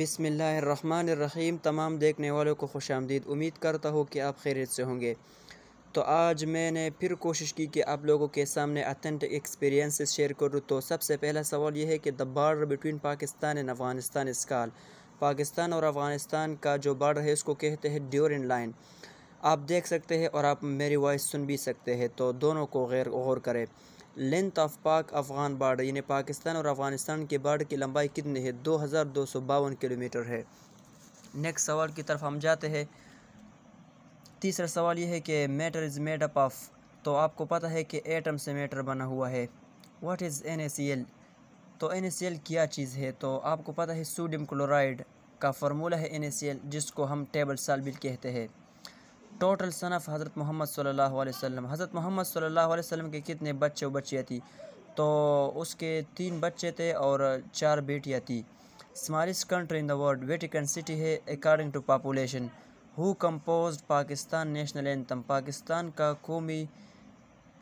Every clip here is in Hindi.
बिसमीम तमाम देखने वालों को खुश आमदीद उम्मीद करता हूँ कि आप खैरियत से होंगे तो आज मैंने फिर कोशिश की कि आप लोगों के सामने अथेंटिक एक्सपीरियंसेस शेयर करूँ तो सबसे पहला सवाल यह है कि the border between Pakistan and Afghanistan इसकाल पाकिस्तान और अफ़गानिस्तान का जो बार्डर है उसको कहते हैं ड्योरन लाइन आप देख सकते हैं और आप मेरी वॉइस सुन भी सकते हैं तो दोनों को गैर गौर करें लेंथ ऑफ पाक अफ़गान बार्डर यानी पाकिस्तान और अफ़गानिस्तान के बार्डर की लंबाई कितनी है दो हज़ार दो सौ बावन किलोमीटर है नेक्स्ट सवाल की तरफ हम जाते हैं तीसरा सवाल यह है कि matter is made up of तो आपको पता है कि एटम से मैटर बना हुआ है व्हाट इज़ एन तो एन क्या चीज़ है तो आपको पता है सोडियम क्लोराइड का फार्मूला है एन जिसको हम टेबल सालबिल कहते हैं टोटल सनफ़ हज़रत मोहम्मद सल्लल्लाहु अलैहि वसल्लम हज़रत मोहम्मद सल्लल्लाहु अलैहि वसल्लम के कितने बच्चे बच्चियाँ थी तो उसके तीन बच्चे थे और चार बेटियाँ थी smallest country in the world Vatican City है according to population who compose Pakistan national anthem Pakistan का कौमी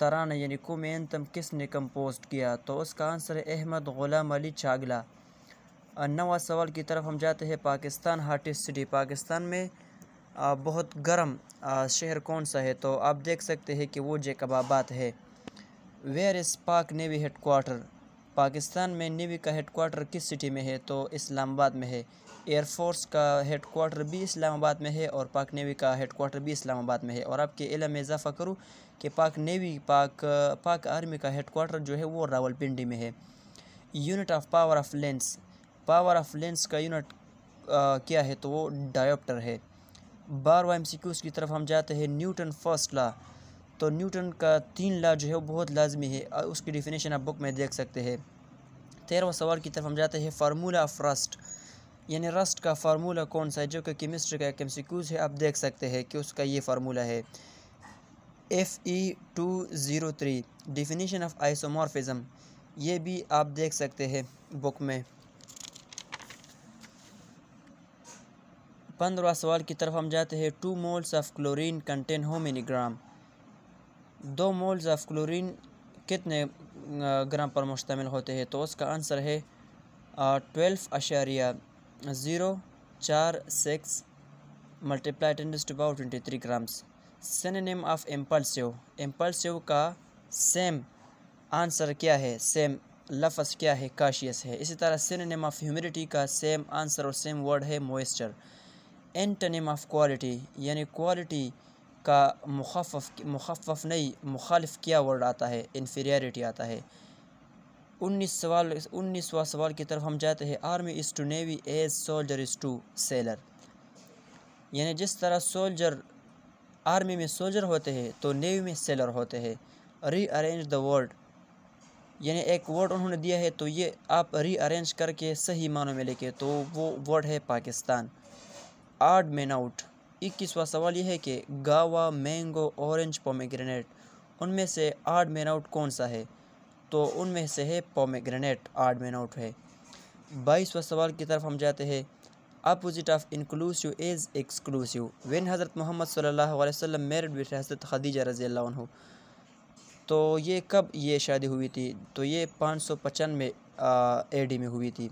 तराना यानी कौमी एंथम किसने कम्पोज किया तो उसका आंसर है अहमद गुलाम अली चागला नवा सवाल की तरफ हम जाते हैं पाकिस्तान हार्टिस्ट सिटी पाकिस्तान में बहुत गर्म शहर कौन सा है तो आप देख सकते हैं कि वो जैकबाबाद है where is Pak navy headquarter Pakistan में नेवी का हेड क्वार्टर किस सिटी में है तो इस्लामाबाद में है एयरफोर्स का हेड क्वार्टर भी इस्लामाबाद में है और पाक नेवी का हेड क्वार्टर भी इस्लामाबाद में है और आपके इलम में इजाफा करूँ कि पाक नेवी पाक पाक आर्मी का हेड क्वार्टर जो है वो रावलपिंडी में है unit of power of lens power of lens का यूनिट क्या है तो वो डायोप्टर है वाई एम सी क्यूज़ की तरफ हम जाते हैं न्यूटन फर्स्ट ला तो न्यूटन का तीन ला जो है वो बहुत लाजमी है और उसकी डिफिनेशन आप बुक में देख सकते हैं तेरहवा सवाल की तरफ हम जाते हैं फार्मूला ऑफ रस्ट यानी रस्ट का फार्मूला कौन सा है जो कि केमिस्ट्री का एक एम सी क्यूज़ है आप देख सकते हैं कि उसका ये फार्मूला है F E two zero three definition of isomorphism ये भी आप देख सकते हैं बुक में पंद्रह सवाल की तरफ हम जाते हैं two moles of chlorine contain हो मिनी ग्राम दो मोल्स ऑफ क्लोरीन कितने ग्राम पर मुश्तमिल होते हैं तो उसका आंसर है ट्वेल्व अशारिया ज़ीरो चार six multiply tens to twenty three grams name of impulsive impulsive का सेम आंसर क्या है सेम लफ्ज़ क्या है काशियस है इसी तरह नेम ऑफ ह्यूमिडिटी का सेम आंसर और सेम वर्ड है मॉइस्चर एंटनेम ऑफ क्वालिटी यानी क्वालिटी का मुखफ़ मुखफ़ नहीं मुखालफ क्या वर्ड आता है इन्फीरियरिटी आता है उन्नीस सवाल उन्नीसवा सवाल की तरफ हम जाते हैं army is to navy as soldier is to sailor यानी जिस तरह सोल्जर आर्मी में सोल्जर होते हैं तो नेवी में सेलर होते हैं रीअरेंज द वर्ड यानी एक वर्ड उन्होंने दिया है तो ये आप रीअरेंज करके सही मानों में लेके तो वो वर्ड है पाकिस्तान आर्ड मैन आउट इक्कीसवा सवाल यह है कि गावा मैंगो ऑरेंज पोमेग्रेनेट उनमें से आर्ड मैन आउट कौन सा है तो उनमें से है पोमेग्रेनेट आर्ड मैन आउट है बाईसवा सवाल की तरफ हम जाते हैं opposite of inclusive is exclusive when हज़रत मोहम्मद सल्लल्लाहु अलैहि वसल्लम विथ हज़रत खदीजा रज़ी अल्लाह तो ये कब ये शादी हुई थी तो ये पाँच सौ पचानवे ए डी में हुई थी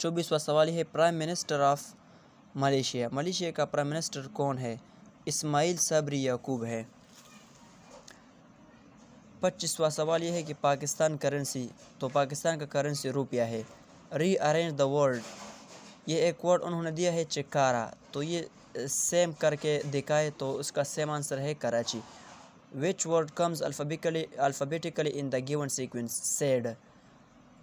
चौबीसवा सवाल है prime minister of Malaysia Malaysia का प्राइम मिनिस्टर कौन है इस्माइल सबरी याकूब है पच्चीसवा सवाल यह है कि पाकिस्तान करेंसी तो पाकिस्तान का करेंसी रुपया है अरेंज द वर्ल्ड ये एक वर्ड उन्होंने दिया है चिकारा तो ये सेम करके दिखाए तो उसका सेम आंसर है Karachi which word comes alphabetically alphabetically in the given sequence said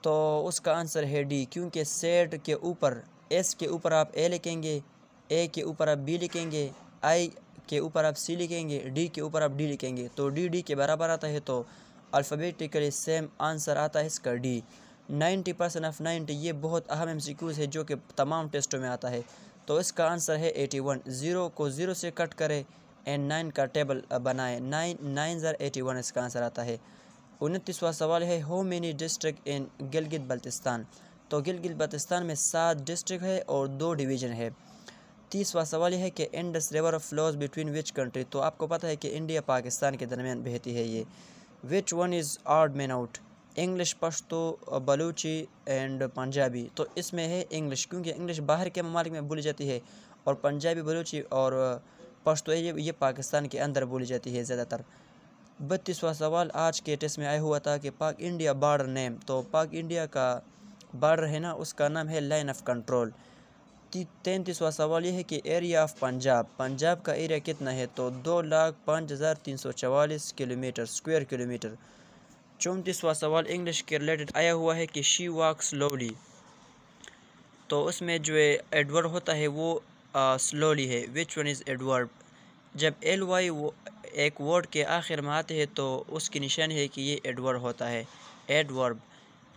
तो उसका आंसर है डी क्योंकि सेड के ऊपर एस के ऊपर आप ए लिखेंगे ए के ऊपर आप बी लिखेंगे आई के ऊपर आप सी लिखेंगे डी के ऊपर आप डी लिखेंगे तो डी डी के बराबर आता है तो अल्फ़ाबेटिकली सेम आंसर आता है इसका D ninety percent of ninety ये बहुत अहम एम है जो कि तमाम टेस्टों में आता है तो इसका आंसर है एटी वन ज़ीरो को ज़ीरो से कट करें एंड नाइन का टेबल बनाएं नाइन नाइन ज़र एटी वन इसका आंसर आता है उनतीसवा सवाल है how many district in Gilgit Baltistan तो गिलगित बल्तिस्तान में सात डिस्ट्रिक्ट है और दो डिवीज़न है तीसवा सवाल यह है कि Indus river flows between which country तो आपको पता है कि इंडिया पाकिस्तान के दरमियान बहती है ये which one is odd man out English Pashto Balochi and Punjabi तो इसमें है इंग्लिश क्योंकि इंग्लिश बाहर के ममालिक में बोली जाती है और पंजाबी बलूची और पश्तो ये ये पाकिस्तान के अंदर बोली जाती है ज़्यादातर बत्तीसवा सवाल आज के टेस्ट में आया हुआ था कि पाक इंडिया बार्डर नेम तो पाक इंडिया का बढ़ रहे ना उसका नाम है लाइन ऑफ कंट्रोल तैंतीसवा सवाल यह है कि एरिया ऑफ पंजाब पंजाब का एरिया कितना है तो दो लाख पाँच हज़ार तीन सौ चवालीस किलोमीटर स्क्वायर किलोमीटर चौंतीसवा सवाल इंग्लिश के रिलेटेड आया हुआ है कि शी वॉक स्लोली तो उसमें जो एडवर्ड होता है वो स्लोली है विच वन इज़ एडवर्ड जब एल वाई वो एक वर्ड के आखिर में आते हैं तो उसकी निशानी है कि ये एडवर्ड होता है एडवर्ब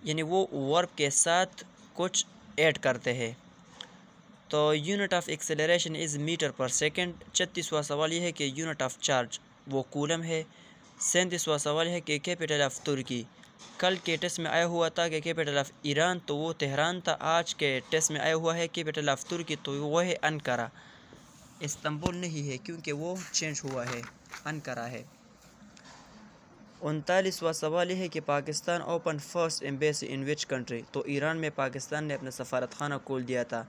यानी वो वर्ब के साथ कुछ ऐड करते हैं तो unit of acceleration is meter per second छत्तीसवा सवाल यह है कि यूनिट ऑफ चार्ज वो कूलम है सैंतीसवा सवाल है कि कैपिटल ऑफ तुर्की कल के टेस्ट में आया हुआ था कि कैपिटल ऑफ ईरान तो वो तेहरान था आज के टेस्ट में आया हुआ है कैपिटल ऑफ तुर्की तो वह है अनकरा इस्तंबुल नहीं है क्योंकि वो चेंज हुआ है अनकरा है उनतालीसवा सवाल यह है कि Pakistan open first embassy in which country तो ईरान में पाकिस्तान ने अपना सफारत खाना खोल दिया था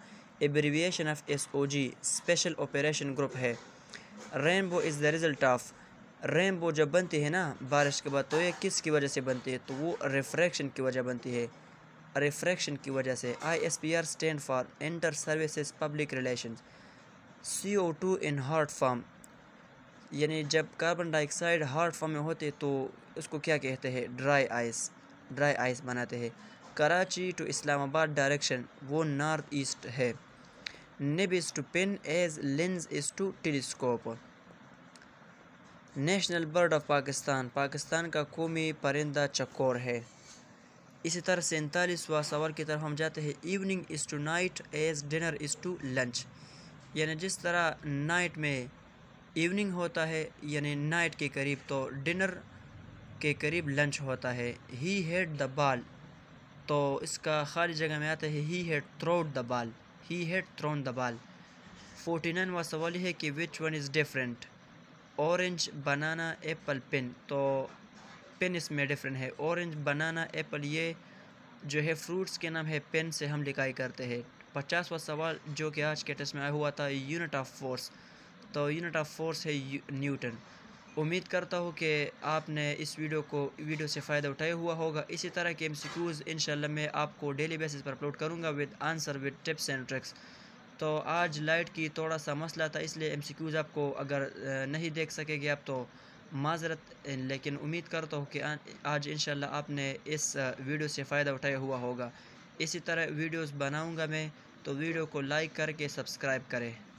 abbreviation of S O G special operation group है rainbow is the result of rainbow जब बनती है ना बारिश के बाद तो ये किस की वजह से बनती है तो वो रिफ्रैक्शन की वजह बनती है रिफ्रैक्शन की वजह से I S P R stand for inter service public relation C O two in hard form यानी जब कार्बन डाइऑक्साइड हार्ड फॉर्म में होते तो उसको क्या कहते हैं ड्राई आइस ड्राई आइस बनाते हैं कराची टू इस्लामाबाद डायरेक्शन वो नॉर्थ ईस्ट है nib is to pen as lens is to telescope national bird of Pakistan Pakistan का कौमी परिंदा चकोर है इसी तरह सैंतालीसवा सवाल की तरफ हम जाते हैं evening is to night as dinner is to lunch यानी जिस तरह नाइट में इवनिंग होता है यानी नाइट के करीब तो डिनर के करीब लंच होता है ही हेड द बाल तो इसका खाली जगह में आता है ही head throat the ball he head thrown the ball forty nine वा सवाल है कि which one is different orange banana apple pen तो पिन इसमें डिफरेंट है ऑरेंज बनाना एप्पल ये जो है फ्रूट्स के नाम है पेन से हम लिखाई करते हैं पचासवा सवाल जो कि आज के टेस्ट में आया हुआ था यूनिट ऑफ फोर्स तो यूनिट ऑफ फोर्स है न्यूटन उम्मीद करता हूँ कि आपने इस वीडियो को वीडियो से फ़ायदा उठाया हुआ होगा इसी तरह के एम सी क्यूज़ इन मैं आपको डेली बेसिस पर अपलोड करूँगा with answer with tips and tricks तो आज लाइट की थोड़ा सा मसला था इसलिए एम सी क्यूज़ आपको अगर नहीं देख सकेंगे आप तो माजरत लेकिन उम्मीद करता हूँ कि आज इन आपने इस वीडियो से फ़ायदा उठाया हुआ होगा इसी तरह वीडियोस बनाऊंगा मैं तो वीडियो को लाइक करके सब्सक्राइब करें